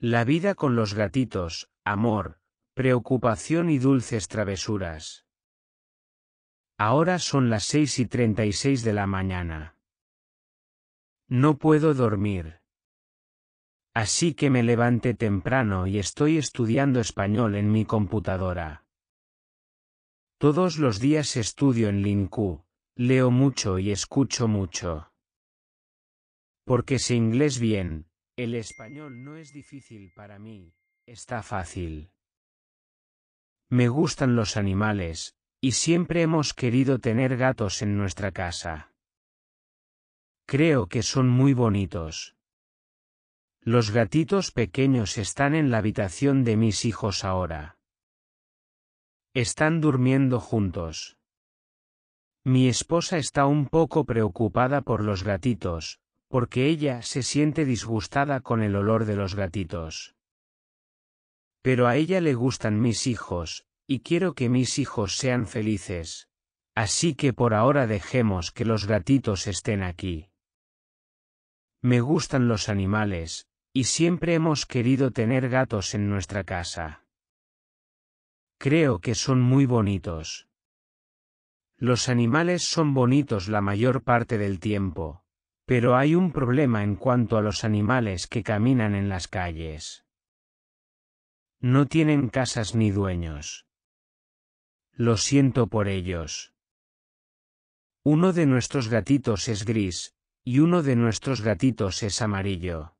La vida con los gatitos, amor, preocupación y dulces travesuras. Ahora son las 6 y 36 de la mañana. No puedo dormir. Así que me levante temprano y estoy estudiando español en mi computadora. Todos los días estudio en Linku, leo mucho y escucho mucho. Porque sé inglés bien, el español no es difícil para mí, está fácil. Me gustan los animales, y siempre hemos querido tener gatos en nuestra casa. Creo que son muy bonitos. Los gatitos pequeños están en la habitación de mis hijos ahora. Están durmiendo juntos. Mi esposa está un poco preocupada por los gatitos, porque ella se siente disgustada con el olor de los gatitos. Pero a ella le gustan mis hijos, y quiero que mis hijos sean felices. Así que por ahora dejemos que los gatitos estén aquí. Me gustan los animales, y siempre hemos querido tener gatos en nuestra casa. Creo que son muy bonitos. Los animales son bonitos la mayor parte del tiempo, pero hay un problema en cuanto a los animales que caminan en las calles. No tienen casas ni dueños. Lo siento por ellos. Uno de nuestros gatitos es gris, y uno de nuestros gatitos es amarillo.